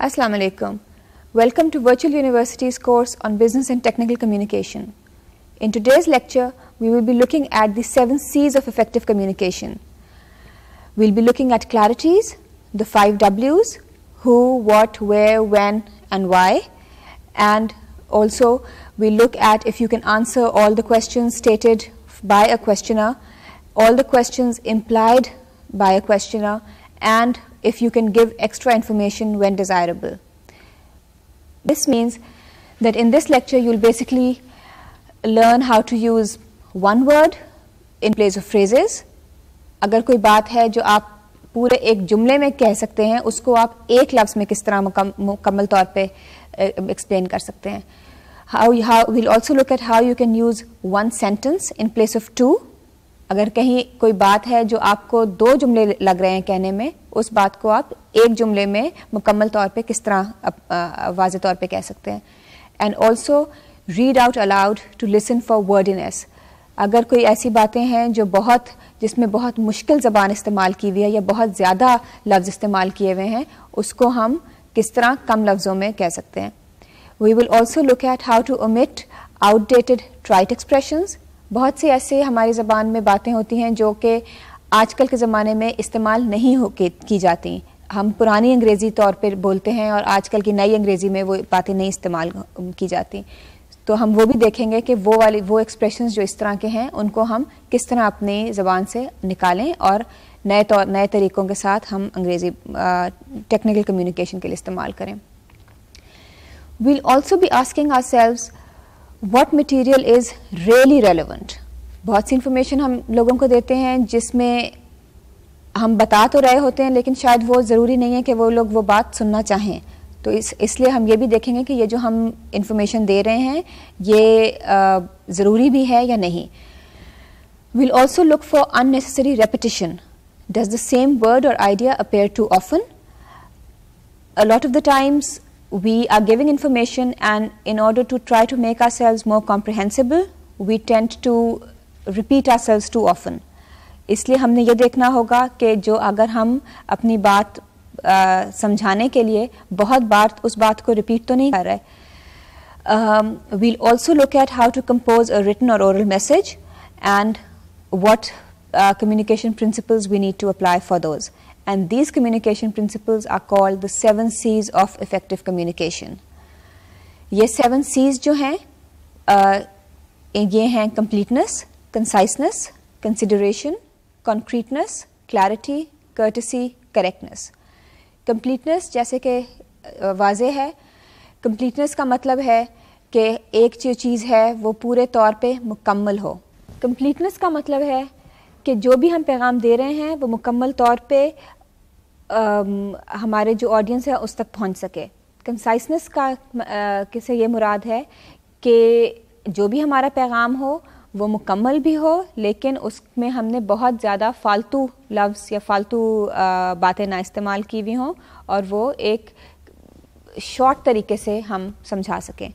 Assalamu alaikum. Welcome to Virtual University's course on Business and Technical Communication. In today's lecture, we will be looking at the seven C's of effective communication. We'll be looking at clarities, the five W's, who, what, where, when, and why, and also we look at if you can answer all the questions stated by a questioner, all the questions implied by a questioner, and if you can give extra information when desirable. This means that in this lecture you'll basically learn how to use one word in place of phrases. अगर कोई बात है जो आप पूरे एक जुमले में कह सकते हैं उसको आप एक लफ्ज में किस तरह मुकम्मल तौर पे एक्सप्लेन कर सकते हैं how how will also look at how you can use one sentence in place of two अगर कहीं कोई बात है जो आपको दो जुमले लग रहे हैं कहने में उस बात को आप एक जुमले में मुकम्मल तौर पे किस तरह वाज तौर पे कह सकते हैं and also read out aloud to listen for us अगर कोई ऐसी बातें हैं जो बहुत जिसमें बहुत मुश्किल ज़बान इस्तेमाल की हुई है या बहुत ज़्यादा लफ्ज़ इस्तेमाल किए हुए हैं उसको हम किस तरह कम लफ्ज़ों में कह सकते हैं we will also look at how to omit outdated trite expressions बहुत सी ऐसे हमारी ज़बान में बातें होती हैं जो कि आजकल के ज़माने में इस्तेमाल नहीं हो के की जाती हम पुरानी अंग्रेज़ी तौर पर बोलते हैं और आजकल की नई अंग्रेज़ी में वो बातें नहीं इस्तेमाल की जाती तो हम वो भी देखेंगे कि वो वाली वो एक्सप्रेशन जो इस तरह के हैं उनको हम किस तरह अपनी ज़बान से निकालें और नए तौर नए तरीक़ों के साथ हम अंग्रेज़ी टेक्निकल कम्युनिकेशन के लिए इस्तेमाल करें ऑल्सो भी asking ourselves what material is really relevant बहुत सी इन्फॉर्मेशन हम लोगों को देते हैं जिसमें हम बता तो रहे होते हैं लेकिन शायद वो ज़रूरी नहीं है कि वो लोग वो बात सुनना चाहें तो इस इसलिए हम ये भी देखेंगे कि ये जो हम इंफॉर्मेशन दे रहे हैं ये ज़रूरी भी है या नहीं will also look for unnecessary repetition does the same word or idea appear too often a of the times we are giving information and in order to try to make ourselves more comprehensible, we tend to repeat ourselves too often. इसलिए हमने ये देखना होगा कि जो अगर हम अपनी बात आ, समझाने के लिए बहुत बार उस बात को रिपीट तो नहीं कर रहे we'll also look at how to compose a written or oral message and what communication principles we need to apply for those and these communication principles are called the seven C's of effective communication. ये seven C's जो हैं ये हैं completeness, conciseness, consideration, concreteness, clarity, courtesy, correctness. Completeness जैसे कि वाजे है completeness का मतलब है कि एक जो चीज़ है वो पूरे तौर पे मुकम्मल हो completeness का मतलब है कि जो भी हम पैगाम दे रहे हैं वो मुकम्मल तौर पे हमारे जो ऑडियंस है उस तक पहुंच सके कंसाइसनेस का किसे ये मुराद है कि जो भी हमारा पैगाम हो वो मुकम्मल भी हो लेकिन उसमें हमने बहुत ज़्यादा फालतू लफ्ज़ या फालतू बातें ना इस्तेमाल की हुई हों और वो एक शॉर्ट तरीके से हम समझा सकें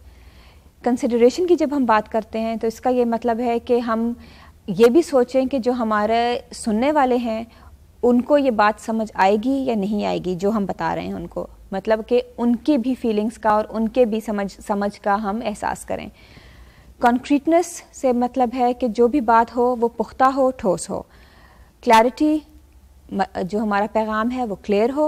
कंसिडरेशन की जब हम बात करते हैं तो इसका ये मतलब है कि हम ये भी सोचें कि जो हमारे सुनने वाले हैं उनको ये बात समझ आएगी या नहीं आएगी जो हम बता रहे हैं उनको मतलब कि उनकी भी फीलिंग्स का और उनके भी समझ समझ का हम एहसास करें कॉन्क्रीटनेस से मतलब है कि जो भी बात हो वो पुख्ता हो ठोस हो क्लैरिटी जो हमारा पैगाम है वो क्लियर हो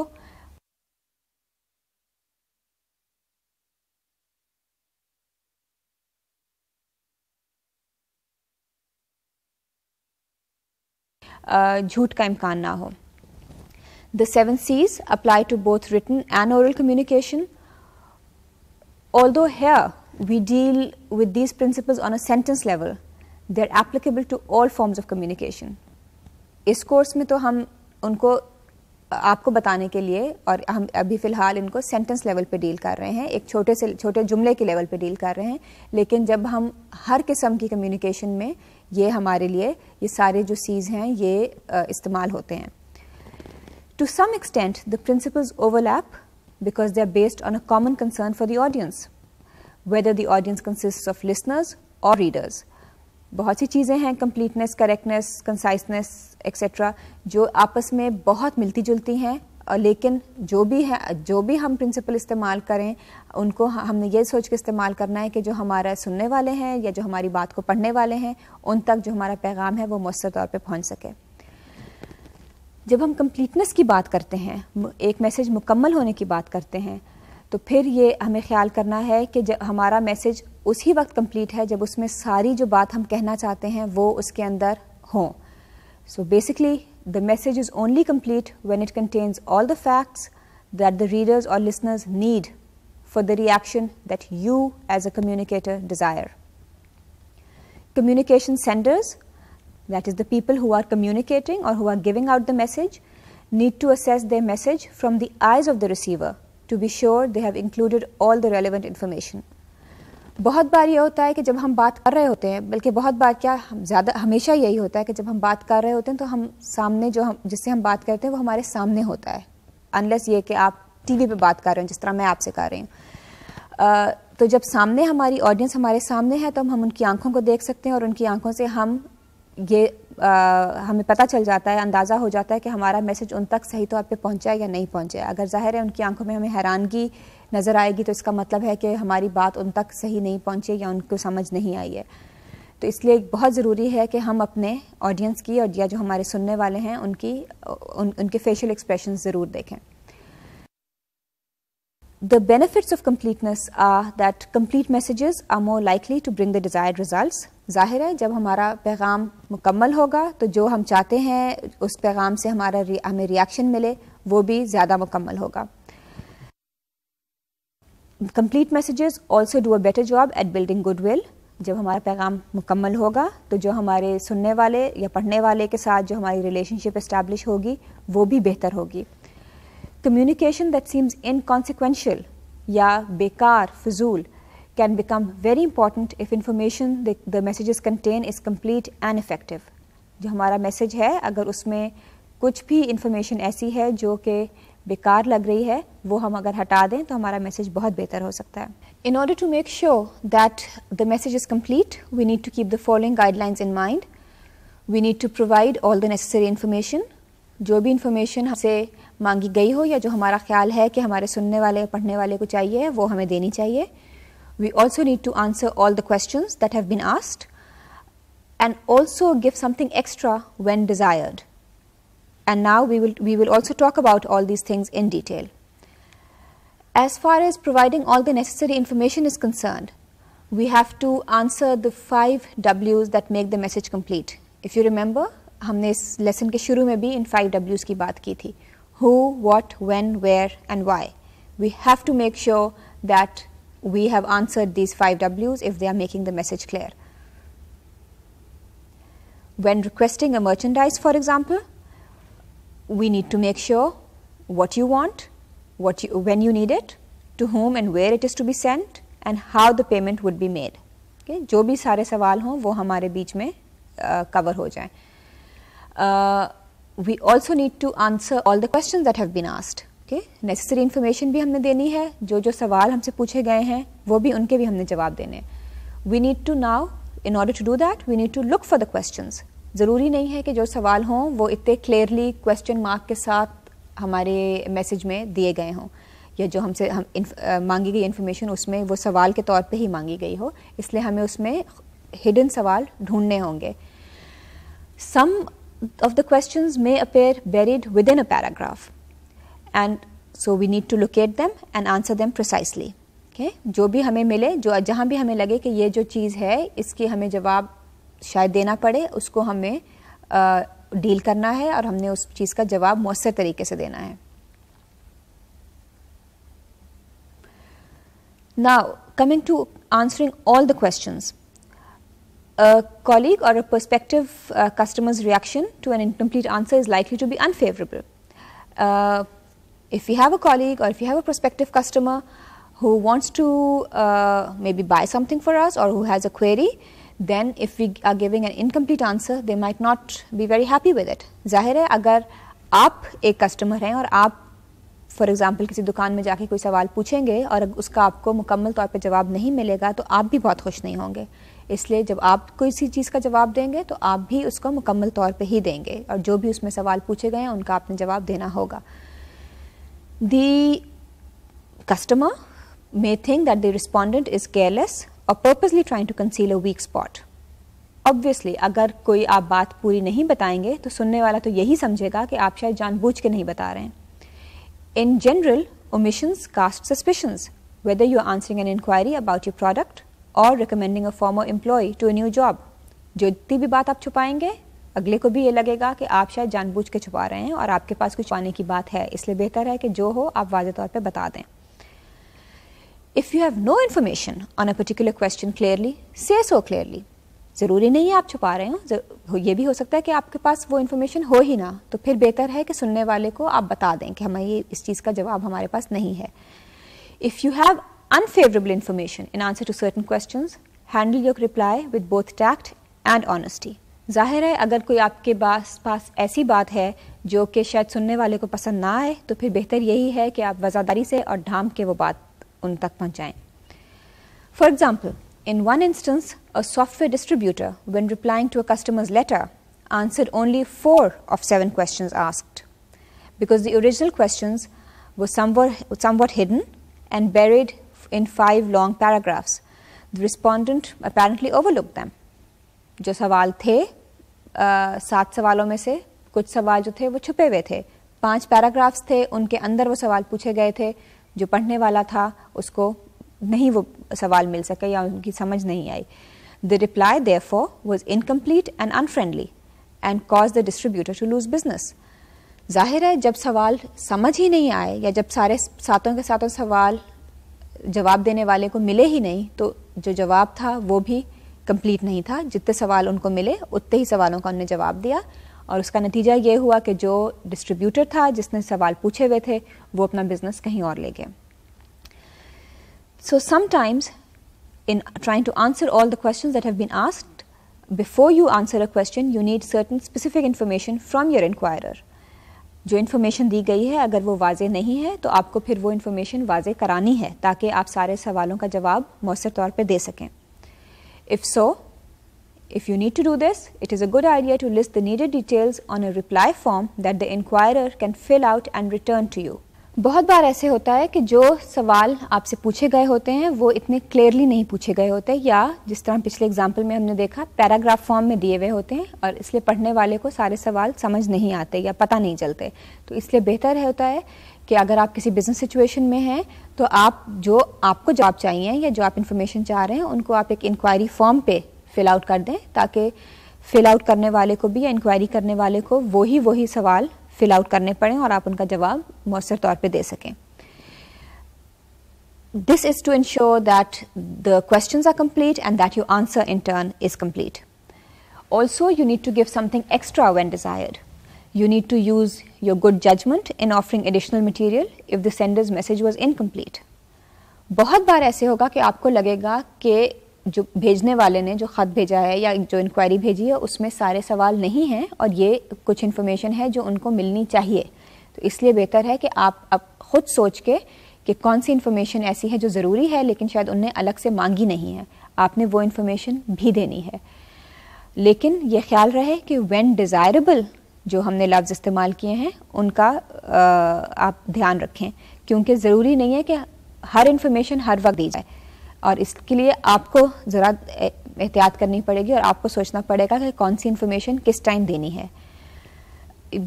झूठ का इम्कान ना हो the seven Cs apply to both written and oral communication although we deal with these these on a sentence level they are applicable to all forms of communication इस कोर्स में तो हम उनको आपको बताने के लिए और हम अभी फ़िलहाल इनको सेंटेंस लेवल पे डील कर रहे हैं एक छोटे से छोटे जुमले के लेवल पे डील कर रहे हैं लेकिन जब हम हर किस्म की कम्युनिकेशन में ये हमारे लिए ये सारे जो सीज़ हैं ये इस्तेमाल होते हैं to some extent the principle overlap because they are based on a common concern for the audience whether the audience consist of listeners or readers बहुत सी चीज़ें हैं कंप्लीटनेस करेक्टनेस कंसाइसनेस एक्सेट्रा जो आपस में बहुत मिलती जुलती हैं और लेकिन जो भी है जो भी हम प्रिंसिपल इस्तेमाल करें उनको हमने ये सोच के इस्तेमाल करना है कि जो हमारा सुनने वाले हैं या जो हमारी बात को पढ़ने वाले हैं उन तक जो हमारा पैगाम है वो मौसर तौर पर पहुँच सके जब हम कम्प्लीटनेस की बात करते हैं एक मैसेज मुकम्मल होने की बात करते हैं तो फिर ये हमें ख्याल करना है कि जब हमारा मैसेज उसी वक्त कम्प्लीट है जब उसमें सारी जो बात हम कहना चाहते हैं वो उसके अंदर हों so basically the message is only complete when it contains all the facts that the readers or listeners need for the reaction that you as a communicator desire. Communication senders, that is the people who are communicating or who are giving out the message, need to assess their message from the eyes of the receiver to be sure they have included all the relevant information. बहुत बार ये होता है कि जब हम बात कर रहे होते हैं बल्कि बहुत बार क्या हम ज़्यादा हमेशा यही होता है कि जब हम बात कर रहे होते हैं तो हम सामने जो हम जिससे हम बात करते हैं वो हमारे सामने होता है अनलेस ये कि आप टीवी पे बात कर रहे हो जिस तरह मैं आपसे कर रही हूँ तो जब सामने हमारी ऑडियंस हमारे सामने है तो हम उनकी आंखों को देख सकते हैं और उनकी आंखों से हम ये आ, हमें पता चल जाता है अंदाज़ा हो जाता है कि हमारा मैसेज उन तक सही तौर तो पर पहुँचा या नहीं पहुँचा अगर जाहिर है उनकी आंखों में हमें हैरानगी नज़र आएगी तो इसका मतलब है कि हमारी बात उन तक सही नहीं पहुँची या उनको समझ नहीं आई है तो इसलिए बहुत ज़रूरी है कि हम अपने ऑडियंस की और या जो हमारे सुनने वाले हैं उनकी उन, उनके फेशियल एक्सप्रेशन ज़रूर देखें The benefits of completeness are that complete messages are more likely to bring the desired results. जाहिर है जब हमारा पैगाम मुकम्मल होगा तो जो हम चाहते हैं उस पैगाम से हमारा हमें रिएक्शन मिले वो भी ज़्यादा मुकम्मल होगा complete messages also do a better job at building goodwill जब हमारा पैगाम मुकम्मल होगा तो जो हमारे सुनने वाले या पढ़ने वाले के साथ जो हमारी रिलेशनशिप इस्टेब्लिश होगी वो भी बेहतर होगी कम्युनिकेशन दैट सीम्स इनकॉन्सिक्वेंशल या बेकार फजूल can become very important if information the messages contain is complete and effective जो हमारा मैसेज है अगर उसमें कुछ भी इंफॉर्मेशन ऐसी है जो कि बेकार लग रही है वो हम अगर हटा दें तो हमारा मैसेज बहुत बेहतर हो सकता है in order to make sure that the message is complete we need to keep the following guidelines in mind we need to provide all the necessary information जो भी इंफॉर्मेशन हमसे मांगी गई हो या जो हमारा ख्याल है कि हमारे सुनने वाले या पढ़ने वाले को चाहिए वो हमें देनी चाहिए we also need to answer all the question that have been asked and also give something extra when desired and now we will, we will also talk about all these things in detail. As far as providing all the necessary information is concerned, we have to answer the five W's that make the message complete. If you remember, हमने इस lesson के शुरू में भी इन W's की बात की थी Who, what, when, where and why. We have to make sure that we have answered these five W's if they are making the message clear. When requesting a merchandise, for example, we need to make sure what you want, what you, when you need it, to whom and where it is to be sent and how the payment would be made. Okay? जो भी सारे सवाल हों वो हमारे बीच में cover हो जाएं. we also need to answer all the questions that have been asked. Okay, necessary information भी हमने देनी है जो जो सवाल हमसे पूछे गए हैं वो भी उनके भी हमने जवाब देने need to now, in order to do that, we need to look for the questions. ज़रूरी नहीं है कि जो सवाल हों वो इतने क्लियरली क्वेश्चन मार्क के साथ हमारे मैसेज में दिए गए हों या जो हमसे हम आ, मांगी गई इन्फॉर्मेशन उसमें वो सवाल के तौर पे ही मांगी गई हो इसलिए हमें उसमें हिडन सवाल ढूंढने होंगे some of the question may appear buried within a paragraph and so we need to locate them and answer them precisely okay जो भी हमें मिले जो जहाँ भी हमें लगे कि ये जो चीज़ है इसकी हमें जवाब शायद देना पड़े उसको हमें डील करना है और हमने उस चीज़ का जवाब मौसर तरीके से देना है ना coming to answering all the question colleague or a perspective customers reaction to an incomplete answer is likely to be unfavourable if you have a colleague or if you have a perspective customer who wants to may be buy something for us or who has a query then if we are giving an incomplete answer, they might not be very happy with it. जाहिर है अगर आप एक customer हैं और आप for example किसी दुकान में जाके कोई सवाल पूछेंगे और उसका आपको मुकम्मल तौर पर जवाब नहीं मिलेगा तो आप भी बहुत खुश नहीं होंगे इसलिए जब आप कोई सी चीज़ का जवाब देंगे तो आप भी उसको मुकम्मल तौर पे ही देंगे और जो भी उसमें सवाल पूछे गए हैं उनका आपने जवाब देना होगा the customer may think that the respondent is careless or purposely trying to conceal a weak spot obviously अगर कोई आप बात पूरी नहीं बताएंगे तो सुनने वाला तो यही समझेगा कि आप शायद जानबूझ के नहीं बता रहे हैं in general omissions cast suspicions whether you are answering an inquiry about your product or recommending a former to a new job जो जितनी भी बात आप छुपाएंगे अगले को भी ये लगेगा कि आप शायद जानबूझ के छुपा रहे हैं और आपके पास कुछ आने की बात है इसलिए बेहतर है कि जो हो आप वाजे तौर पर बता दें if you have no information on a particular question clearly say so clearly ज़रूरी नहीं है आप छुपा रहे हो ये भी हो सकता है कि आपके पास वो इन्फॉर्मेशन हो ही ना तो फिर बेहतर है कि सुनने वाले को आप बता दें कि हमें ये इस चीज़ का जवाब हमारे पास नहीं है if you have unfavourable information in answer to certain question handle your reply with both tact and honesty. जाहिर है अगर कोई आपके पास पास ऐसी बात है जो कि शायद सुनने वाले को पसंद ना आए तो फिर बेहतर यही है कि आप वज़ादारी से और ढाम के वो बात उन तक पहुंचाएं for example in one instance a software distributor when replying to a customers letter answer only four of seven question asked because the original question what hidden and buried in five long paragraphs the respondent apparently overlook them जो सवाल थे सात सवालों में से कुछ सवाल जो थे वो छुपे हुए थे पांच पैराग्राफ्स थे उनके अंदर वो सवाल पूछे गए थे जो पढ़ने वाला था उसको नहीं वो सवाल मिल सके या उनकी समझ नहीं आई the reply therefore was incomplete and unfriendly and cause the distributor to lose business जाहिर है जब सवाल समझ ही नहीं आए या जब सारे सातों के सातों सवाल जवाब देने वाले को मिले ही नहीं तो जो जवाब था वो भी कंप्लीट नहीं था जितने सवाल उनको मिले उतने ही सवालों का उन्होंने जवाब दिया और उसका नतीजा ये हुआ कि जो डिस्ट्रीब्यूटर था जिसने सवाल पूछे हुए थे वो अपना बिजनेस कहीं और ले गए so sometimes in trying to answer all the question that have been asked, before you answer a question you need certain specific information from your inquirer. जो इन्फॉर्मेशन दी गई है अगर वो वाजे नहीं है तो आपको फिर वो इन्फॉर्मेशन वाजे करानी है ताकि आप सारे सवालों का जवाब मौसर तौर पर दे सकें if so If you need to do this, it is a good idea to list the needed details on a reply form that the inquirer can fill out and return to you. बहुत बार ऐसे होता है कि जो सवाल आपसे पूछे गए होते हैं वो इतने क्लियरली नहीं पूछे गए होते या जिस तरह पिछले एग्जाम्पल में हमने देखा पैराग्राफ फॉर्म में दिए हुए होते हैं और इसलिए पढ़ने वाले को सारे सवाल समझ नहीं आते या पता नहीं चलते तो इसलिए बेहतर होता है कि अगर आप किसी बिजनेस सिचुएशन में हैं तो आप जो आपको जॉब चाहिए या जो आप इन्फॉर्मेशन चाह रहे हैं उनको आप एक इंक्वायरी फॉर्म पे फिल आउट कर दें ताकि फिल आउट करने वाले को भी या इंक्वायरी करने वाले को वही वही सवाल फिल आउट करने पड़ें और आप उनका जवाब मौसर तौर पर दे सकें this is to ensure that the question are complete and that you answer in turn is complete also you need to give something extra when desire you need to use your good judgement in offering additional material if the senders message was incomplete बहुत बार ऐसे होगा कि आपको लगेगा कि जो भेजने वाले ने जो ख़त भेजा है या जो इंक्वायरी भेजी है उसमें सारे सवाल नहीं हैं और ये कुछ इन्फॉर्मेशन है जो उनको मिलनी चाहिए तो इसलिए बेहतर है कि आप अब खुद सोच के कि कौन सी इन्फॉर्मेशन ऐसी है जो ज़रूरी है लेकिन शायद उनने अलग से मांगी नहीं है आपने वो इन्फॉर्मेशन भी देनी है लेकिन ये ख्याल रहे कि वेन डिज़ायरेबल जो हमने लफ्ज़ इस्तेमाल किए हैं उनका आप ध्यान रखें क्योंकि ज़रूरी नहीं है कि हर इन्फॉर्मेशन हर वक्त दी जाए और इसके लिए आपको ज़रा एहतियात करनी पड़ेगी और आपको सोचना पड़ेगा कि कौन सी इन्फॉर्मेशन किस टाइम देनी है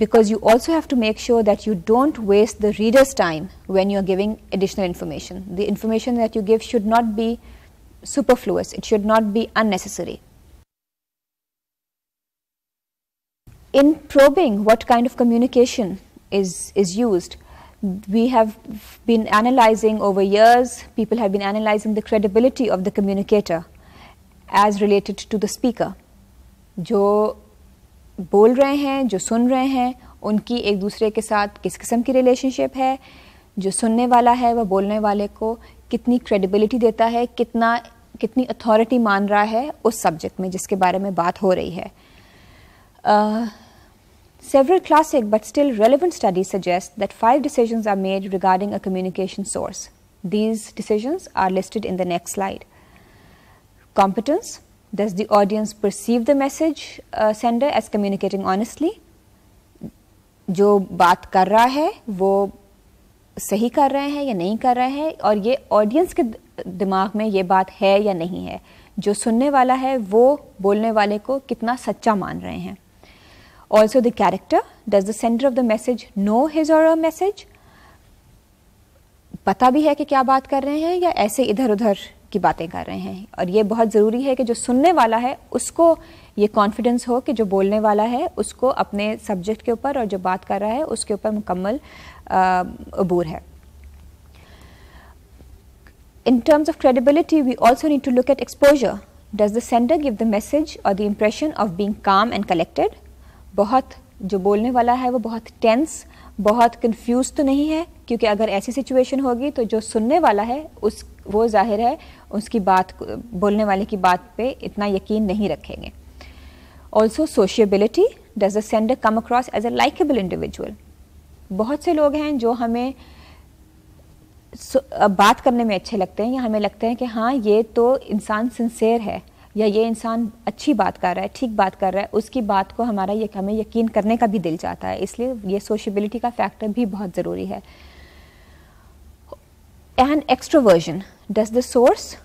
because you also have to make sure that you don't waste the readers time when you are giving additional information the information that you give should not be superfluous it should not be unnecessary in probing what kind of communication is is use we have been analyzing over years, people have been analyzing the credibility of the communicator as related to the speaker. जो बोल रहे हैं जो सुन रहे हैं उनकी एक दूसरे के साथ किस किस्म की रिलेशनशिप है जो सुनने वाला है वह बोलने वाले को कितनी क्रेडिबिलिटी देता है कितना कितनी अथॉरिटी मान रहा है उस सब्जेक्ट में जिसके बारे में बात हो रही है uh, Several classic but still relevant studies suggest that five decisions are made regarding a communication source. These decisions are listed in the next slide. Competence, does the audience perceive the message uh, sender as communicating honestly? जो बात कर रहा है वो सही कर रहे हैं या नहीं कर रहे हैं और ये ऑडियंस के दिमाग में ये बात है या नहीं है जो सुनने वाला है वो बोलने वाले को कितना सच्चा मान रहे हैं Also the character, does the sender of the message know his or her message? pata bhi hai ki kya baat kar rahe hain ya aise idhar udhar ki baatein kar rahe hain aur ye bahut zaruri hai ki jo sunne wala hai usko ये confidence हो कि जो बोलने वाला है उसको अपने subject के ऊपर और जो बात कर रहा है उसके ऊपर मुकम्मल अबूर है In terms of credibility, we also need to look at exposure. Does the sender give the message or the impression of being calm and collected? बहुत जो बोलने वाला है वो बहुत टेंस बहुत कंफ्यूज तो नहीं है क्योंकि अगर ऐसी सिचुएशन होगी तो जो सुनने वाला है उस वो जाहिर है उसकी बात बोलने वाले की बात पे इतना यकीन नहीं रखेंगे also sociability does the sender come across as a likeable individual बहुत से लोग हैं जो हमें बात करने में अच्छे लगते हैं या हमें लगते हैं कि हाँ ये तो इंसान सिंसेर है या ये इंसान अच्छी बात कर रहा है ठीक बात कर रहा है उसकी बात को हमारा ये हमें यकीन करने का भी दिल जाता है इसलिए ये सोशबिलिटी का फैक्टर भी बहुत ज़रूरी है and extroversion does the source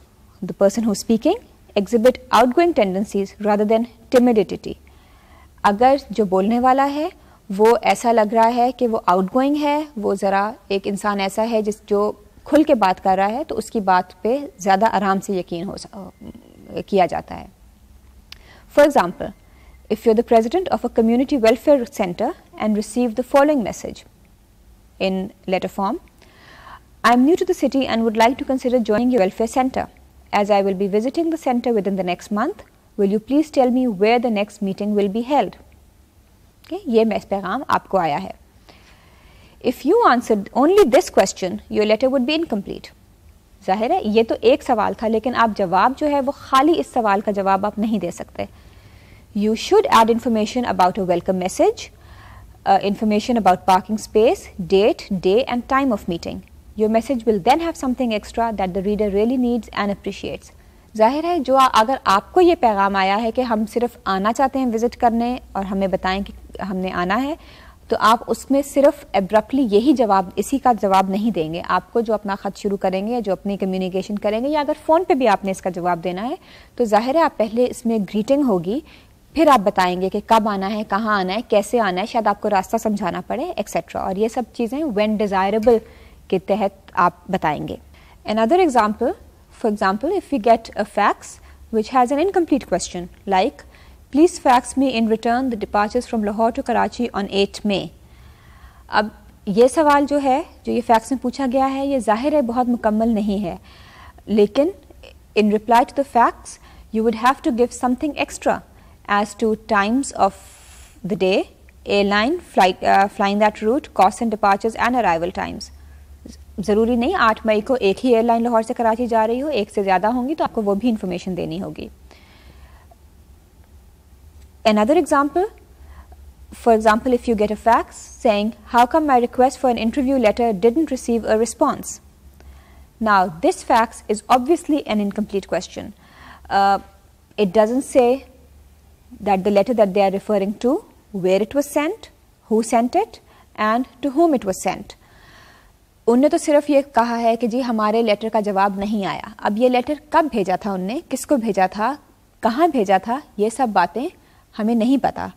the person who speaking exhibit outgoing tendencies rather than timidity अगर जो बोलने वाला है वो ऐसा लग रहा है कि वो गोइंग है वो ज़रा एक इंसान ऐसा है जिस जो खुल के बात कर रहा है तो उसकी बात पे ज़्यादा आराम से यकीन हो For example, if you are the president of a community welfare center and receive the following message in letter form I am new to the city and would like to consider joining your welfare center. As I will be visiting the center within the next month, will you please tell me where the next meeting will be held? Okay, ये पैगाम आपको आया है. If you answered only this question, your letter would be incomplete. जाहिर है ये तो एक सवाल था लेकिन आप जवाब जो है वो खाली इस सवाल का जवाब आप नहीं दे सकते you should add information about a welcome message information about parking space date day and time of meeting your message will then have something extra that the reader really needs and appreciates जाहिर है जो अगर आपको ये पैगाम आया है कि हम सिर्फ आना चाहते हैं विज़िट करने और हमें बताएं कि हमने आना है तो आप उसमें सिर्फ एब्रप्टली यही जवाब इसी का जवाब नहीं देंगे आपको जो अपना ख़त शुरू करेंगे या जो अपनी कम्युनिकेशन करेंगे या अगर फ़ोन पे भी आपने इसका जवाब देना है तो ज़ाहिर है आप पहले इसमें ग्रीटिंग होगी फिर आप बताएंगे कि कब आना है कहाँ आना है कैसे आना है शायद आपको रास्ता समझाना पड़े एक्सेट्रा और ये सब चीज़ें वेन डिज़ायरेबल के तहत आप बताएंगे an other example for example if you get a fax which has an incomplete question like please fax me in return the departures from Lahore to Karachi on eight May अब ये सवाल जो है जो ये फैक्स में पूछा गया है ये जाहिर है बहुत मुकम्मल नहीं है लेकिन in reply to the fax you would have to give something extra as to times of the day airline flight flying that route cost and departures and arrival times ज़रूरी नहीं आठ मई को एक ही एयरलाइन लाहौर से कराची जा रही हो एक से ज़्यादा होंगी तो आपको वो भी इन्फॉर्मेशन देनी होगी Another example, for example, if you get a fax saying, how come my request for an interview letter didn't receive a response? Now, this fax is obviously an incomplete question. Uh, it doesn't say that the letter that they are referring to, where it was sent, who sent it, and to whom it was sent. उन्हें तो सिर्फ ये कहा है कि जी हमारे letter का जवाब नहीं आया अब ये लेटर कब भेजा था उन्हें? किसको भेजा था कहाँ भेजा था ये सब बातें हमें नहीं पता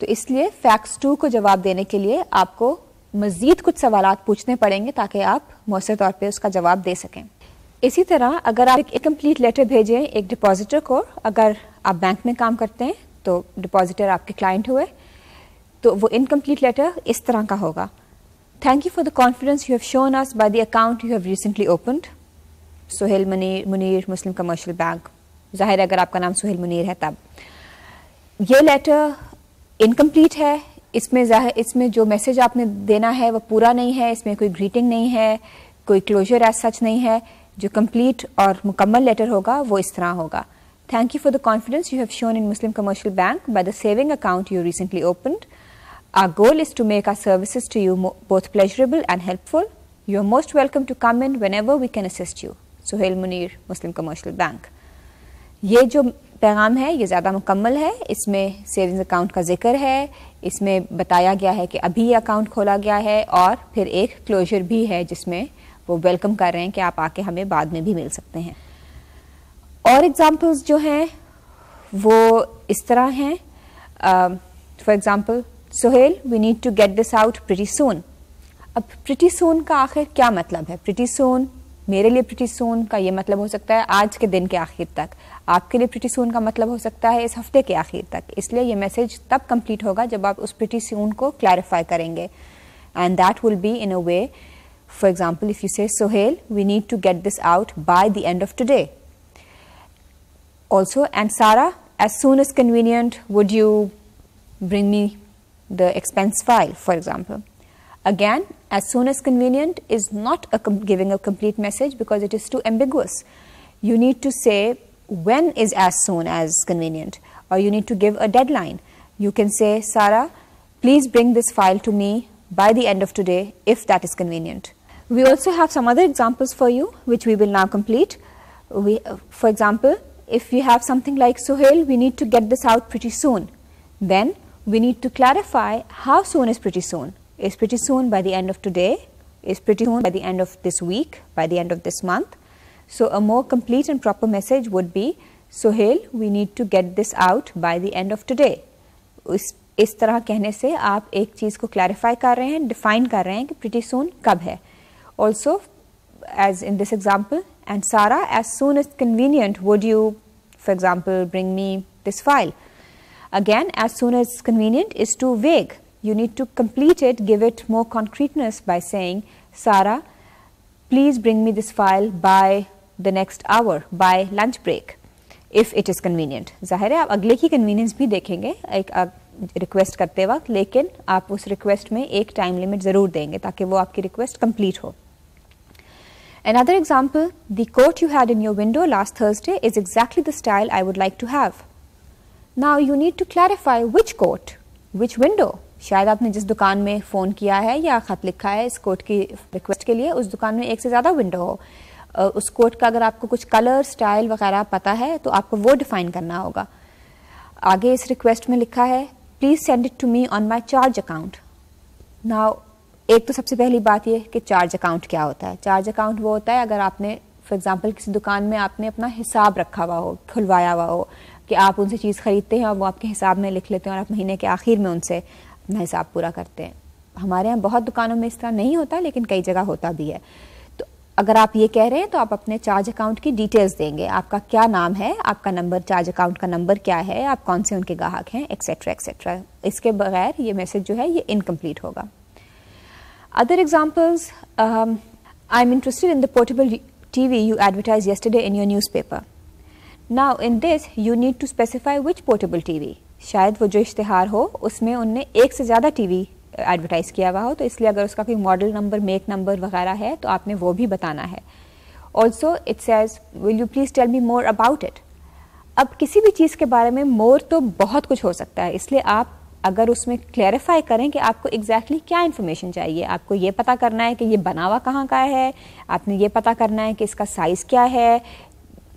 तो इसलिए फैक्ट्स टू को जवाब देने के लिए आपको मज़ीद कुछ सवाल पूछने पड़ेंगे ताकि आप मौसर तौर पर उसका जवाब दे सकें इसी तरह अगर आप एक कम्प्लीट लेटर भेजें एक डिपॉजिटर को अगर आप बैंक में काम करते हैं तो डिपॉजिटर आपके क्लाइंट हुए तो वो इनकम्प्लीट लेटर इस तरह का होगा thank you for the confidence you have shown us by the account you have recently opened Suhail Munir Munir Muslim commercial bank ज़ाहिर अगर आपका नाम सुहेल मुनीर है तब ये लेटर इनकम्प्लीट है इसमें इसमें जो मैसेज आपने देना है वो पूरा नहीं है इसमें कोई ग्रीटिंग नहीं है कोई क्लोजर एज सच नहीं है जो कम्प्लीट और मुकम्मल लेटर होगा वो इस तरह होगा thank you for the confidence you have shown in Muslim commercial Bank by the saving account you recently opened our goal is to make our services to you both pleasurable and helpful you are most welcome to come in whenever we can assist you Suhail Munir Muslim commercial Bank ये जो पैगाम है ये ज़्यादा मुकम्मल है इसमें savings account का जिक्र है इसमें बताया गया है कि अभी ये अकाउंट खोला गया है और फिर एक क्लोजर भी है जिसमें वो वेलकम कर रहे हैं कि आप आके हमें बाद में भी मिल सकते हैं और एग्ज़ाम्पल्स जो हैं वो इस तरह हैं for example Sohail we need to get this out pretty soon अब प्रिटी सोन का आखिर क्या मतलब है प्रिटी सोन मेरे लिए प्रिटी सोन का ये मतलब हो सकता है आज के दिन के आखिर तक आपके लिए प्रिटी सून का मतलब हो सकता है इस हफ्ते के आखिर तक इसलिए ये मैसेज तब कंप्लीट होगा जब आप उस प्रिटी सून को क्लैरिफाई करेंगे and that will be in a way for example if you say Sohail we need to get this out by the end of today also and सारा as soon as convenient would you bring me the expense file, for example. Again, as soon as convenient is not a giving a complete message because it is too ambiguous. You need to say when is as soon as convenient or you need to give a deadline. You can say, Sarah, please bring this file to me by the end of today if that is convenient. We also have some other examples for you which we will now complete. We, for example, if you have something like Sohail, we need to get this out pretty soon. Then we need to clarify how soon is pretty soon. Is pretty soon by the end of today? Is pretty soon by the end of this week? By the end of this month? So, a more complete and proper message would be Sohail, we need to get this out by the end of today. इस, इस तरह कहने से आप एक चीज़ को clarify कर रहे हैं define कर रहे हैं कि pretty soon कब है Also, as in this example, and Sara, as soon as convenient, would you, for example, bring me this file? again as soon as convenient is too vague you need to complete it give it more concreteness by saying Sarah please bring me this file by the next hour by lunch break if it is convenient. zahir hai aap agle ki convenience bhi dekhenge ek request karte waqt lekin aap us request mein ek time limit zarur denge taki wo aapki request complete ho Another example, the coat you had in your window last Thursday is exactly the style I would like to have. Now you need to clarify which coat, which window. शायद आपने जिस दुकान में phone किया है या ख़त लिखा है इस कोट की रिक्वेस्ट के लिए उस दुकान में एक से ज़्यादा विंडो हो उस कोट का अगर आपको कुछ कलर स्टाइल वगैरह पता है तो आपको वो डिफाइन करना होगा आगे इस रिक्वेस्ट में लिखा है please send it to me on my charge account now एक तो सबसे पहली बात यह कि चार्ज अकाउंट क्या होता है चार्ज अकाउंट वो होता है अगर आपने फॉर एग्ज़ाम्पल किसी दुकान में आपने अपना हिसाब रखा हुआ हो खुलवाया हुआ हो कि आप उनसे चीज़ ख़रीदते हैं और वो आपके हिसाब में लिख लेते हैं और आप महीने के आखिर में उनसे अपना हिसाब पूरा करते हैं हमारे यहाँ बहुत दुकानों में इस तरह नहीं होता लेकिन कई जगह होता भी है अगर आप ये कह रहे हैं तो आप अपने चार्ज अकाउंट की डिटेल्स देंगे आपका क्या नाम है आपका नंबर चार्ज अकाउंट का नंबर क्या है आप कौन से उनके ग्राहक हैं एक्सेट्रा एक्सेट्रा इसके बगैर ये मैसेज जो है ये इनकम्प्लीट होगा other examples I am interested in the portable T V you advertise you in your newspaper now in this you need to specify which portable T V शायद वो जो इश्तहार हो उसमें उनने एक से ज़्यादा टी वी एडवर्टाइज़ किया हुआ हो तो इसलिए अगर उसका कोई मॉडल नंबर मेक नंबर वगैरह है तो आपने वो भी बताना है also it says will you please tell me more about it अब किसी भी चीज़ के बारे में मोर तो बहुत कुछ हो सकता है इसलिए आप अगर उसमें क्लैरिफाई करें कि आपको एग्जैक्टली exactly क्या इन्फॉर्मेशन चाहिए आपको ये पता करना है कि ये बना हुआ कहाँ का है आपने ये पता करना है कि इसका साइज़ क्या है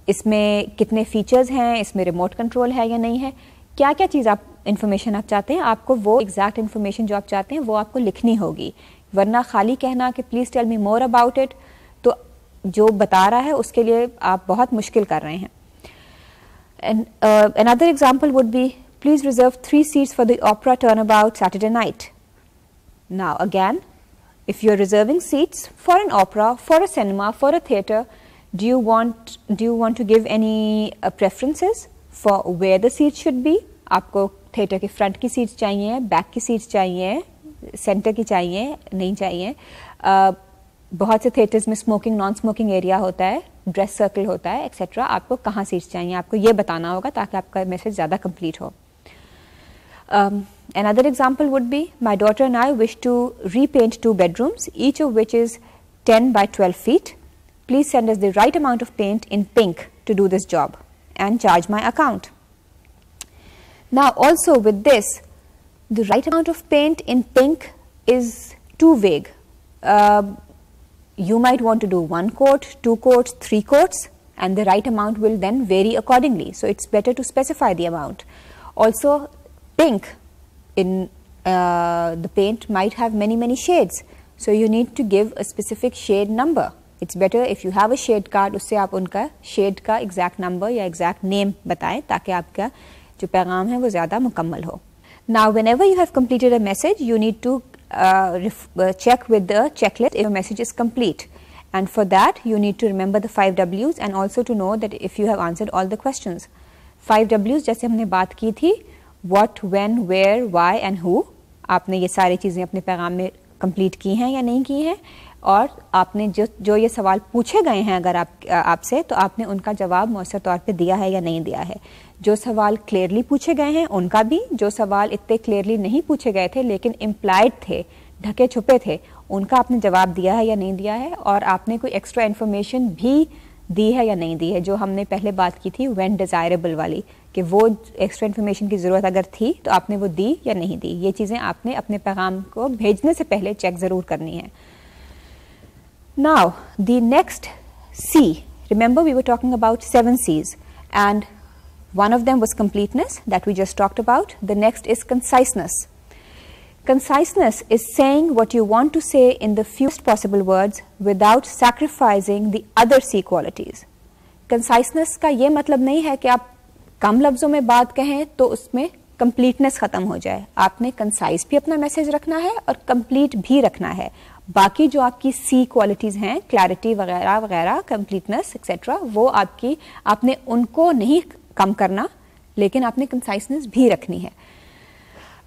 इसमें कितने फीचर्स हैं इसमें रिमोट कंट्रोल है या नहीं है क्या क्या चीज़ आप इन्फॉर्मेशन आप चाहते हैं आपको वो एग्जैक्ट इन्फॉर्मेशन जो आप चाहते हैं वो आपको लिखनी होगी वरना खाली कहना कि please tell me more about it तो जो बता रहा है उसके लिए आप बहुत मुश्किल कर रहे हैं and another example would be please reserve three seats for the opera turn about Saturday night now again if you are reserving seats for an opera for a cinema for a do you want do you want to give any uh, preferences for where the seat should be aapko theatre के front की seats चाहिए back की seats चाहिए centre की चाहिए नहीं चाहिए आ, uh, बहुत से थिएटर्स में स्मोकिंग नॉन स्मोकिंग एरिया होता है ड्रेस सर्कल होता है एक्सेट्रा आपको कहाँ सीट्स चाहिए आपको ये बताना होगा ताकि आपका मैसेज ज़्यादा कंप्लीट हो an other example would be my daughter and I wish to repaint two bedrooms each of which is ten by twelve feet please send is the right amount of paint in pink to do this job and charge my account Now also with this, the right amount of paint in pink is too vague. Uh, you might want to do one coat, two coats, three coats and the right amount will then vary accordingly. So it's better to specify the amount. Also pink in uh, the paint might have many many shades. So you need to give a specific shade number. It's better if you have a shade card, उससे आप उनका shade का exact number या exact name बताएं ताकि आपका जो पैगाम है वो ज़्यादा मुकम्मल हो now when ever you have completed a message you need to check with the चेकलेट your message is complete and for that you need to remember the five डब्ल्यूज and also to know that if you have answered all the question five डब्ल्यूज जैसे हमने बात की थी what when where Y and who आपने ये सारी चीज़ें अपने पैगाम में कम्प्लीट की हैं या नहीं की हैं और आपने जो जो ये सवाल पूछे गए हैं अगर आप आपसे तो आपने उनका जवाब मौसर तौर पे दिया है या नहीं दिया है जो सवाल क्लियरली पूछे गए हैं उनका भी जो सवाल इतने क्लियरली नहीं पूछे गए थे लेकिन इम्प्लाइड थे ढके छुपे थे उनका आपने जवाब दिया है या नहीं दिया है और आपने कोई एक्स्ट्रा इन्फॉर्मेशन भी दी है या नहीं दी है जो हमने पहले बात की थी वेन डिज़ायरेबल वाली कि वो एक्स्ट्रा इन्फॉर्मेशन की ज़रूरत अगर थी तो आपने वो दी या नहीं दी ये चीज़ें आपने अपने पैगाम को भेजने से पहले चेक ज़रूर करनी है Now, the next C, remember we were talking about seven C's and one of them was completeness that we just talked about. The next is conciseness. Conciseness is saying what you want to say in the fewest possible words without sacrificing the other C qualities. Conciseness का ये मतलब नहीं है कि आप कम लफ्ज़ों में बात कहें तो उसमें कंप्लीटनेस ख़त्म हो जाए आपने कंसाइज भी अपना मैसेज रखना है और कंप्लीट भी रखना है बाकी जो आपकी सी क्वालिटीज़ हैं क्लैरिटी वगैरह वगैरह कम्प्लीटनेस एक्सेट्रा वो आपकी आपने उनको नहीं कम करना लेकिन आपने कंसाइसनेस भी रखनी है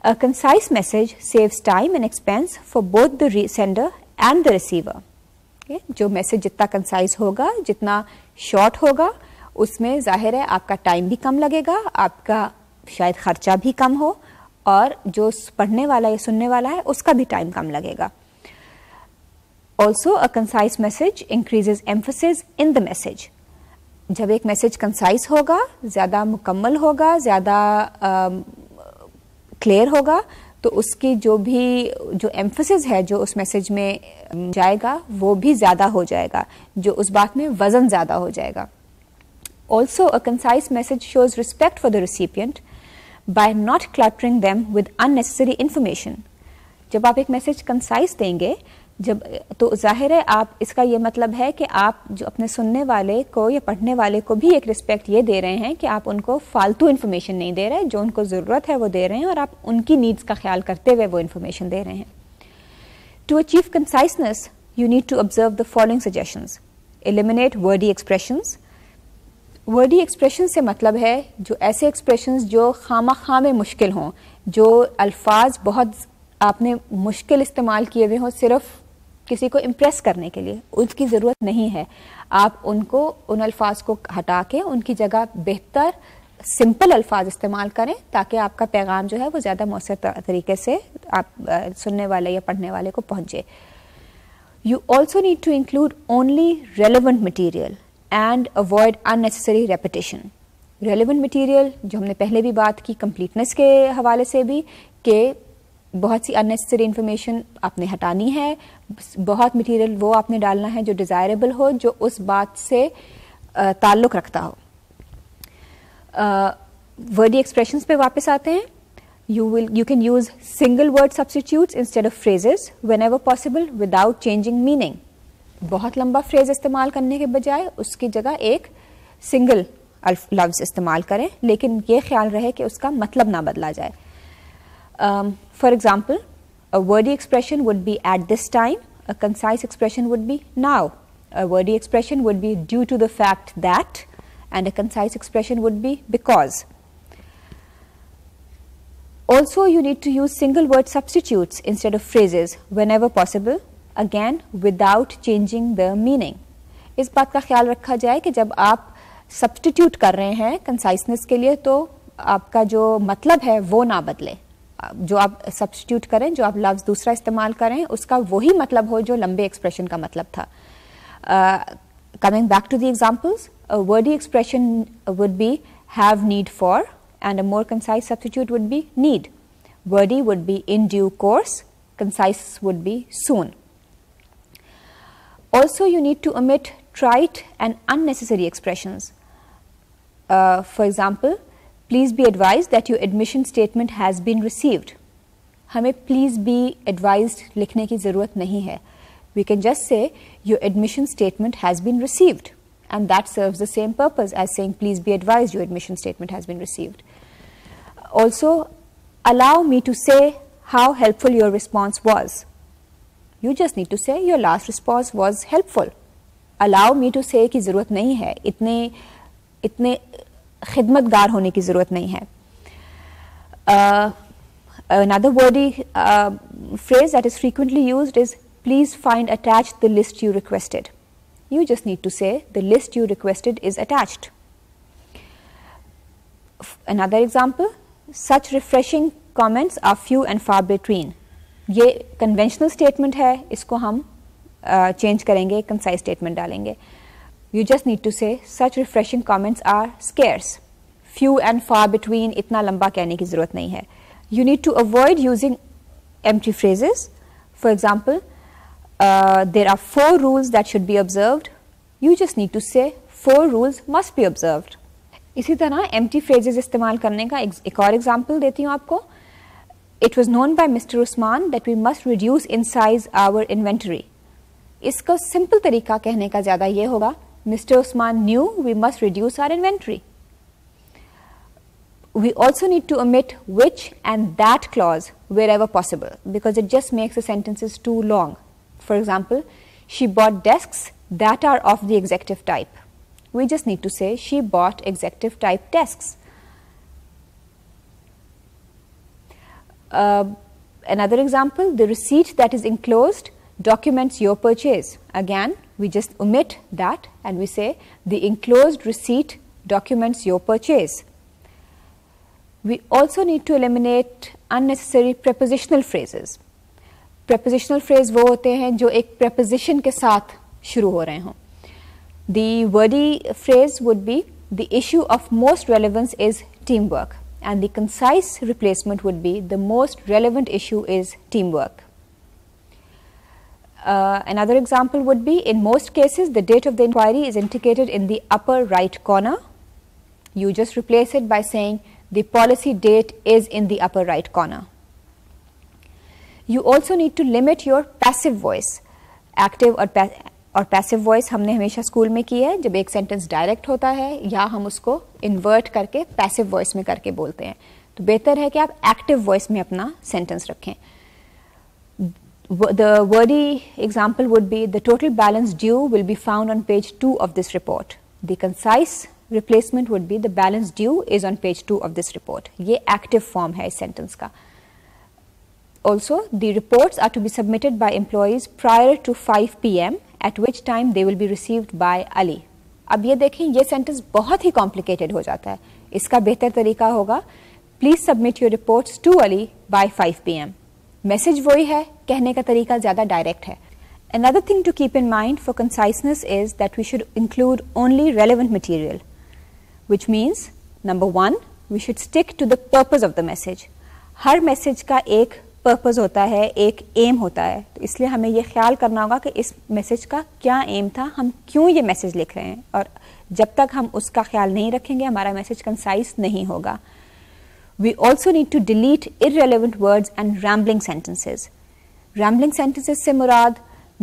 a concise message saves time and expense for both the sender and the receiver. Okay? जो मैसेज जितना कंसाइज होगा जितना शॉर्ट होगा उसमें जाहिर है आपका टाइम भी कम लगेगा आपका शायद खर्चा भी कम हो और जो पढ़ने वाला या सुनने वाला है उसका भी टाइम कम लगेगा also a concise message increases emphasis in the message जब एक मैसेज कंसाइज होगा ज़्यादा मुकम्मल होगा ज़्यादा क्लियर um, uh, होगा तो उसकी जो भी जो एम्फोसिस है जो उस मैसेज में um, जाएगा वो भी ज़्यादा हो जाएगा जो उस बात में वज़न ज़्यादा हो जाएगा also a concise message shows respect for the recipient by not cluttering them with unnecessary information जब आप एक मैसेज कंसाइज देंगे जब तो जाहिर है आप इसका ये मतलब है कि आप जो अपने सुनने वाले को या पढ़ने वाले को भी एक रिस्पेक्ट ये दे रहे हैं कि आप उनको फालतू इन्फॉर्मेशन नहीं दे रहे जो उनको ज़रूरत है वो दे रहे हैं और आप उनकी नीड्स का ख्याल करते हुए वो इन्फॉर्मेशन दे रहे हैं to achieve conciseness you need to observe the following suggestions eliminate wordy expressions wordy expression से मतलब है जो ऐसे एक्सप्रेशन जो खामा खाम मुश्किल हों जो अल्फाज बहुत आपने मुश्किल इस्तेमाल किए हुए हों सिर्फ़ किसी को इम्प्रेस करने के लिए उसकी ज़रूरत नहीं है आप उनको उन अल्फाज को हटा के उनकी जगह बेहतर सिंपल अल्फाज इस्तेमाल करें ताकि आपका पैगाम जो है वो ज़्यादा मौसर तरीके से आप सुनने वाले या पढ़ने वाले को पहुँचे you also need to include only relevant material and avoid unnecessary repetition relevant material जो हमने पहले भी बात की कम्प्लीटनेस के हवाले से भी कि बहुत सी अननेसेसरी इन्फॉर्मेशन आपने हटानी है बहुत मटेरियल वो आपने डालना है जो डिज़ायरेबल हो जो उस बात से ताल्लुक़ रखता हो वर्डी एक्सप्रेशंस पे वापस आते हैं will you can use single word substitute instead of phrases whenever possible without changing meaning बहुत लंबा फ्रेज इस्तेमाल करने के बजाय उसकी जगह एक सिंगल लफ्ज़ इस्तेमाल करें लेकिन ये ख्याल रहे कि उसका मतलब ना बदला जाए Um, for example, a wordy expression would be at this time, a concise expression would be now, a wordy expression would be due to the fact that and a concise expression would be because. Also, you need to use single word substitutes instead of phrases whenever possible, again without changing the meaning. Is बात का ख्याल रखा जाए कि जब आप substitute कर रहे हैं conciseness के लिए तो आपका जो मतलब है वो ना बदले जो आप substitute करें जो आप लफ्ज़ दूसरा इस्तेमाल करें उसका वही मतलब हो जो लंबे एक्सप्रेशन का मतलब था coming back to the examples wordy expression would be have need for and a more concise substitute would be need. Wordy would be in due course, concise would be soon. Also, you need to omit trite and unnecessary expressions. Uh, for example, Please be advised that your admission statement has been received. हमें please be advised लिखने की ज़रूरत नहीं है We can just say your admission statement has been received and that serves the same purpose as saying please be advised your admission statement has been received. Also allow me to say how helpful your response was. You just need to say your last response was helpful. Allow me to say की ज़रूरत नहीं है इतने इतने खिदमतगार होने की ज़रूरत नहीं है another wordy uh, phrase that is frequently used is please find attached the list you requested. You just need to say the list you requested is attached. F another example, such refreshing comments are few and far between. ये conventional statement है इसको हम uh, change करेंगे concise statement डालेंगे. You just need to say such refreshing comments are scarce. Few and far between Itna lamba कहने ki zarurat nahi hai. You need to avoid using empty phrases. For example, uh, there are four rules that should be observed. You just need to say four rules must be observed. Isi tarah empty phrases istemal करने ka ek aur example deti हूँ आपको. It was known by Mr. Usman that we must reduce in size our inventory. Isko simple tarika कहने ka zyada ये होगा Mr. Osman knew we must reduce our inventory. We also need to omit which and that clause wherever possible because it just makes the sentences too long. For example, she bought desks that are of the executive type. We just need to say she bought executive type desks. Uh, another example, the receipt that is enclosed documents your purchase. Again, we just omit that and we say the enclosed receipt documents your purchase. We also need to eliminate unnecessary prepositional phrases. Prepositional phrase वो होते हैं जो एक preposition के साथ शुरू हो रहे हों. The wordy phrase would be the issue of most relevance is teamwork and the concise replacement would be the most relevant issue is teamwork. Uh, another example would be in most cases the date of the inquiry is indicated in the upper right corner. You just replace it by saying the policy date is in the upper right corner. You also need to limit your passive voice. Active or, passive और passive voice हमने हमेशा school में की है जब एक sentence direct होता है या हम उसको इन्वर्ट करके पैसिव वॉइस में करके बोलते हैं तो बेहतर है कि आप एक्टिव वॉइस में अपना सेंटेंस रखें the wordy example would be the total balance due will be found on page 2 of this report. The concise replacement would be the balance due is on page 2 of this report. ये active form है इस sentence का. Also, the reports are to be submitted by employees prior to 5 p.m. at which time they will be received by Ali. अब ये देखें ये sentence बहुत ही complicated हो जाता है. इसका बेहतर तरीका होगा, please submit your reports to Ali by 5 p.m. Message वही है कहने का तरीका ज़्यादा डायरेक्ट है Another thing to keep in mind for conciseness is that we should include only relevant material, which means number one, we should stick to the purpose of the message. हर message का एक purpose होता है एक M होता है तो इसलिए हमें ये ख्याल करना होगा कि इस मैसेज का क्या एम था हम क्यों ये मैसेज लिख रहे हैं और जब तक हम उसका ख्याल नहीं रखेंगे हमारा मैसेज कंसाइज नहीं होगा We also need to delete irrelevant words and rambling sentences. Rambling sentences se murad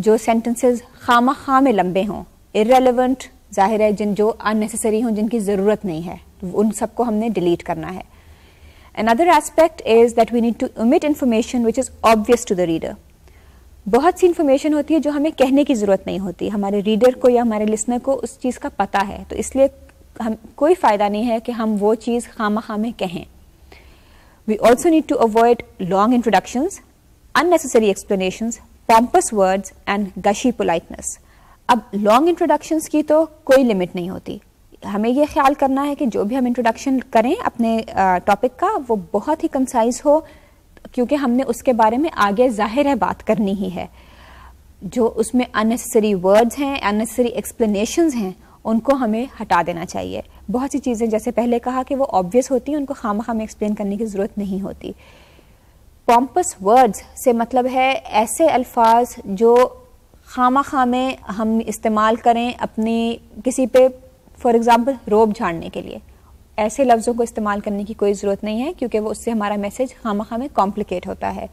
jo sentences khama khame lambe लंबे irrelevant zahir hai jin jo unnecessary हों जिनकी ज़रूरत नहीं un sab ko humne delete karna hai Another aspect is that we need to omit information which is obvious to the reader. बहुत सी information होती है जो हमें कहने की ज़रूरत नहीं होती हमारे रीडर को या हमारे लिसनर को उस चीज़ का पता है तो इसलिए हम कोई फ़ायदा नहीं है कि हम वो चीज़ खामा खामे कहें We also need to avoid long introductions, unnecessary explanations, pompous words and gushy politeness. अब long introductions की तो कोई limit नहीं होती हमें ये ख्याल करना है कि जो भी हम इंट्रोडक्शन करें अपने टॉपिक का वो बहुत ही कंसाइज हो क्योंकि हमने उसके बारे में आगे जाहिर है बात करनी ही है जो उसमें अननेसेसरी वर्ड्स हैं अननेसेसरी एक्सप्लेनेशंस हैं उनको हमें हटा देना चाहिए बहुत सी चीज़ें जैसे पहले कहा कि वो ऑब्वियस होती हैं उनको खाम खाम एक्सप्लेन करने की ज़रूरत नहीं होती पॉम्पस वर्ड्स से मतलब है ऐसे अल्फाज जो खामा खामे हम इस्तेमाल करें अपनी किसी पे फॉर एग्ज़ाम्पल रोब झाड़ने के लिए ऐसे लफ्ज़ों को इस्तेमाल करने की कोई ज़रूरत नहीं है क्योंकि वो उससे हमारा मैसेज खामा खामे कॉम्प्लिकेट होता है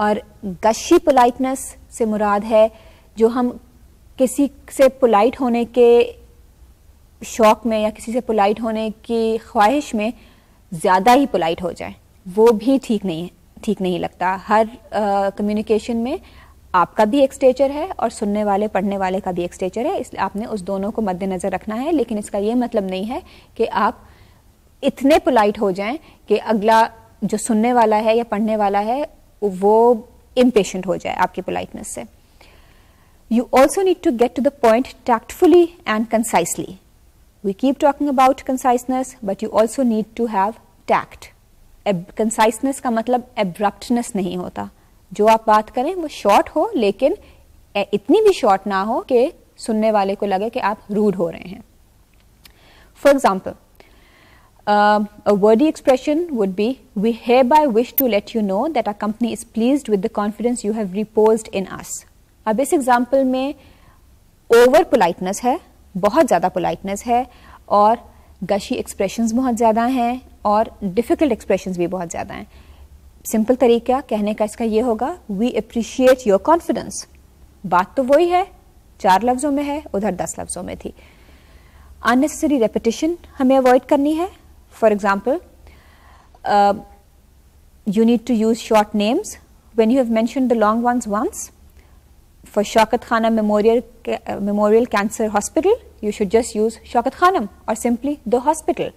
और गशी पोलाइटनेस से मुराद है जो हम किसी से पोलाइट होने के शौक में या किसी से पोलाइट होने की ख्वाहिश में ज़्यादा ही पोलाइट हो जाए वो भी ठीक नहीं है ठीक नहीं लगता हर कम्युनिकेशन में आपका भी एक स्टेचर है और सुनने वाले पढ़ने वाले का भी एक स्टेचर है इसलिए आपने उस दोनों को मद्देनज़र रखना है लेकिन इसका ये मतलब नहीं है कि आप इतने पोलाइट हो जाएं कि अगला जो सुनने वाला है या पढ़ने वाला है वो इम्पेशेंट हो जाए आपकी पोलाइटनेस से you also need to get to the point tactfully and concisely We keep talking about conciseness, but you also need to have tact. Conciseness ka matlab abruptness नहीं होता जो आप बात करें वो शॉर्ट हो लेकिन itni bhi short na ho ke sunne wale ko lage कि aap rude ho rahe hain for example Uh, a wordy expression would be, we hereby wish to let you know that our company is pleased with the confidence you have reposed in us. अब इस example में over politeness hai बहुत ज़्यादा politeness है और गशी expressions बहुत ज़्यादा हैं और डिफ़िकल्ट एक्सप्रेशंस भी बहुत ज़्यादा हैं सिंपल तरीका कहने का इसका ये होगा वी अप्रिशिएट योर कॉन्फिडेंस बात तो वही है चार लफ्ज़ों में है उधर दस लफ्ज़ों में थी अननेसेसरी रेपिटिशन हमें अवॉइड करनी है for example you need to use short names when you have mention the long ones ones for Shaukat Khanam Memorial, uh, Memorial Cancer Hospital, you should just use Shaukat Khanam or simply the hospital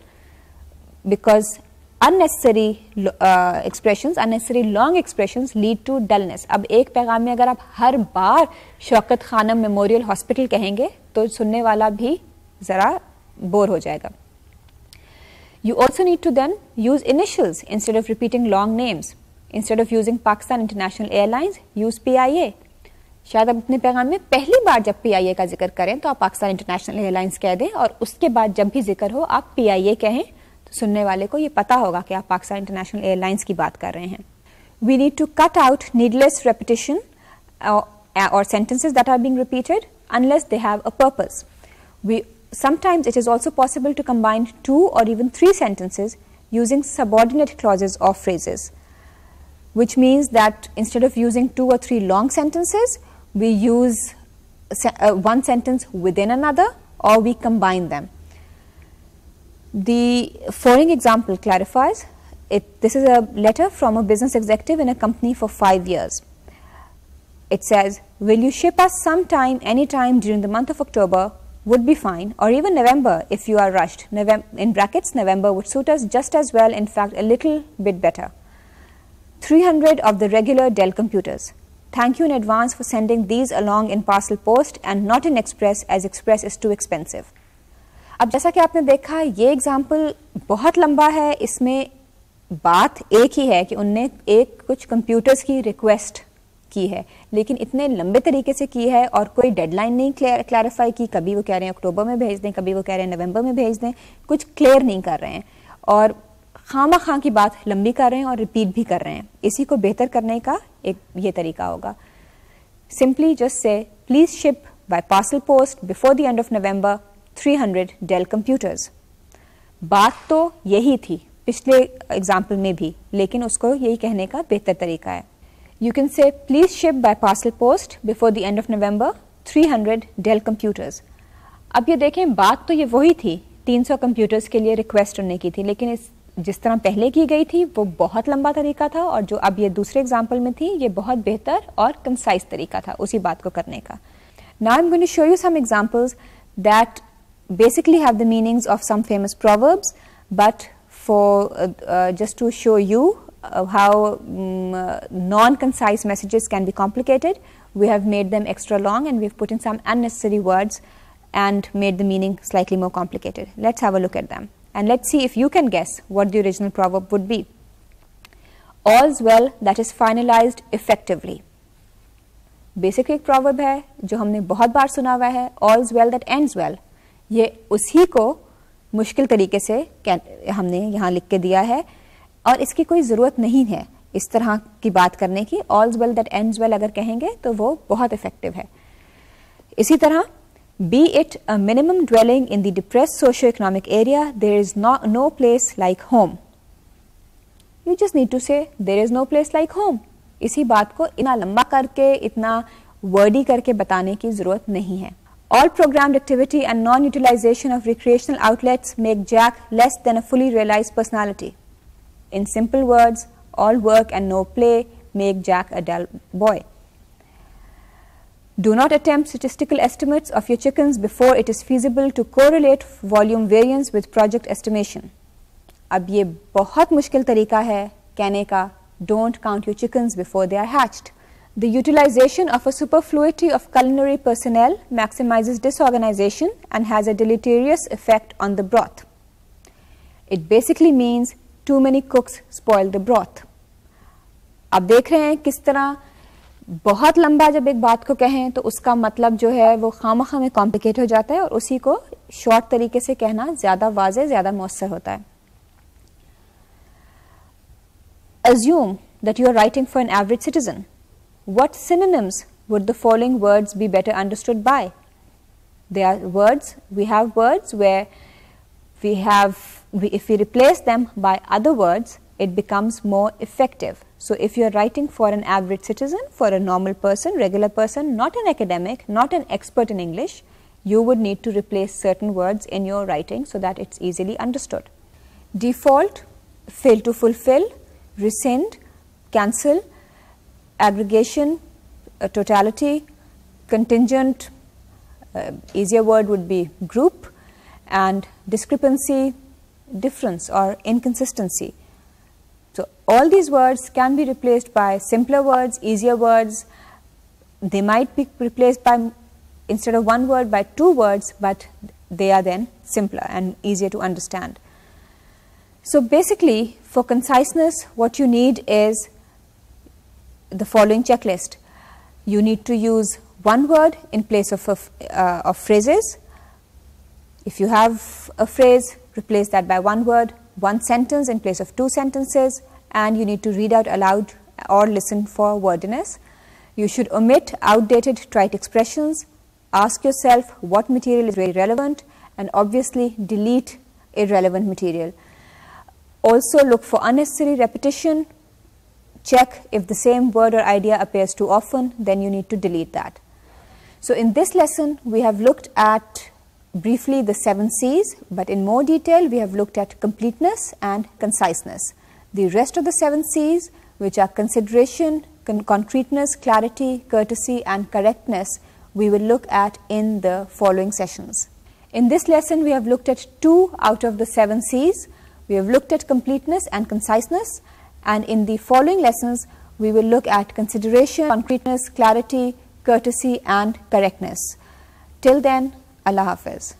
because unnecessary uh, expressions, unnecessary long expressions lead to dullness. अब एक पैगाम में अगर आप हर बार शौकत खानम मेमोरियल हॉस्पिटल कहेंगे तो सुनने वाला भी ज़रा बोर हो जाएगा You also need to then use initials instead of repeating long names. Instead of using Pakistan International Airlines, use PIA शायद अपने पैगाम में पहली बार जब पी का जिक्र करें तो आप पाकिस्तान इंटरनेशनल एयरलाइंस कह दें और उसके बाद जब भी जिक्र हो आप पी आई कहें तो सुनने वाले को यह पता होगा कि आप पाकिस्तान इंटरनेशनल एयरलाइंस की बात कर रहे हैं we need to cut out needless repetition or sentences that are being repeated unless they have a purpose we sometimes it is also possible to combine two or even three sentences using subordinate clauses of phrases which means that instead of using two or three long sentences we use uh, one sentence within another or we combine them. The following example clarifies it, this is a letter from a business executive in a company for five years. It says, will you ship us sometime, anytime during the month of October would be fine or even November if you are rushed. in brackets, November would suit us just as well, in fact, a little bit better. 300 of the regular Dell computers. Thank you in advance for sending these along in parcel post and not in express as express is too expensive. अब जैसा कि आपने देखा ये example बहुत लंबा है इसमें बात एक ही है कि उनने एक कुछ कंप्यूटर्स की रिक्वेस्ट की है लेकिन इतने लंबे तरीके से की है और कोई डेडलाइन नहीं क्लैरिफाई की कभी वो कह रहे हैं अक्टूबर में भेज दें कभी वो कह रहे हैं नवंबर में भेज दें कुछ क्लियर नहीं कर रहे हैं और खामा खां की बात लंबी कर रहे हैं और रिपीट भी कर रहे हैं इसी को बेहतर करने का एक ये तरीका होगा simply just say please ship by parcel post before the end of November 300 Dell computers बात तो यही थी पिछले एग्जाम्पल में भी लेकिन उसको यही कहने का बेहतर तरीका है you can say please ship by parcel post before the end of November 300 Dell computers अब ये देखें बात तो ये वही थी 300 कंप्यूटर्स के लिए रिक्वेस्ट करने की थी लेकिन इस जिस तरह पहले की गई थी वो बहुत लंबा तरीका था और जो अब ये दूसरे एग्जाम्पल में थी ये बहुत बेहतर और कंसाइज तरीका था उसी बात को करने का Now I'm going to show you some examples that basically have the meanings of some famous proverbs, but for uh, uh, just to show you uh, how mm, non-concise messages can be complicated, we have made them extra long and we've put in some unnecessary words and made the meaning slightly more complicated. Let's have a look at them. and let's see if you can guess what the original proverb would be. All's well that is finalized effectively. Basic एक proverb है जो हमने बहुत बार सुना हुआ है all's well that ends well ये उसी को मुश्किल तरीके से हमने यहाँ लिख के दिया है और इसकी कोई ज़रूरत नहीं है इस तरह की बात करने की all's well that ends well अगर कहेंगे तो वो बहुत इफ़ेक्टिव है इसी तरह Be it a minimum dwelling in the depressed socio-economic area, there is no, no place like home. You just need to say, there is no place like home. इसी बात को इतना लंबा करके इतना वर्डी करके बताने की ज़रूरत नहीं है All programmed activity and non-utilization of recreational outlets make Jack less than a fully realized personality. In simple words, all work and no play make Jack a dull boy. Do not attempt statistical estimates of your chickens before it is feasible to correlate volume variance with project estimation. अब ये बहुत मुश्किल तरीका है कहने का don't count your chickens before they are hatched. The utilization of a superfluity of culinary personnel maximizes disorganization and has a deleterious effect on the broth. It basically means too many cooks spoil the broth. आप देख रहे हैं किस तरह बहुत लंबा जब एक बात को कहें तो उसका मतलब जो है वो खाम खामे कॉम्प्लिकेट हो जाता है और उसी को शॉर्ट तरीके से कहना ज्यादा वाज ज्यादा मौसर होता है assume that you are writing for an average citizen what synonyms would the following words be better understood by they are words we have words way we have if you replace them by other words it becomes more effective So, if you are writing for an average citizen, for a normal person, regular person, not an academic, not an expert in English, you would need to replace certain words in your writing so that it's easily understood. Default, fail to fulfill, rescind, cancel, aggregation, uh, totality, contingent, uh, easier word would be group and discrepancy, difference or inconsistency. So all these words can be replaced by simpler words, easier words. They might be replaced by instead of one word by two words, but they are then simpler and easier to understand. So basically for conciseness what you need is the following checklist. You need to use one word in place of, uh, of phrases. If you have a phrase, replace that by one word, one sentence in place of two sentences, and you need to read out aloud or listen for wordiness. You should omit outdated trite expressions, ask yourself what material is very relevant and obviously delete irrelevant material. Also look for unnecessary repetition, check if the same word or idea appears too often, then you need to delete that. So in this lesson, we have looked at briefly the seven C's, but in more detail, we have looked at completeness and conciseness. The rest of the seven C's, which are consideration, con concreteness, clarity, courtesy, and correctness, we will look at in the following sessions. In this lesson, we have looked at two out of the seven C's. We have looked at completeness and conciseness. And in the following lessons, we will look at consideration, concreteness, clarity, courtesy, and correctness. Till then, Allah Hafiz.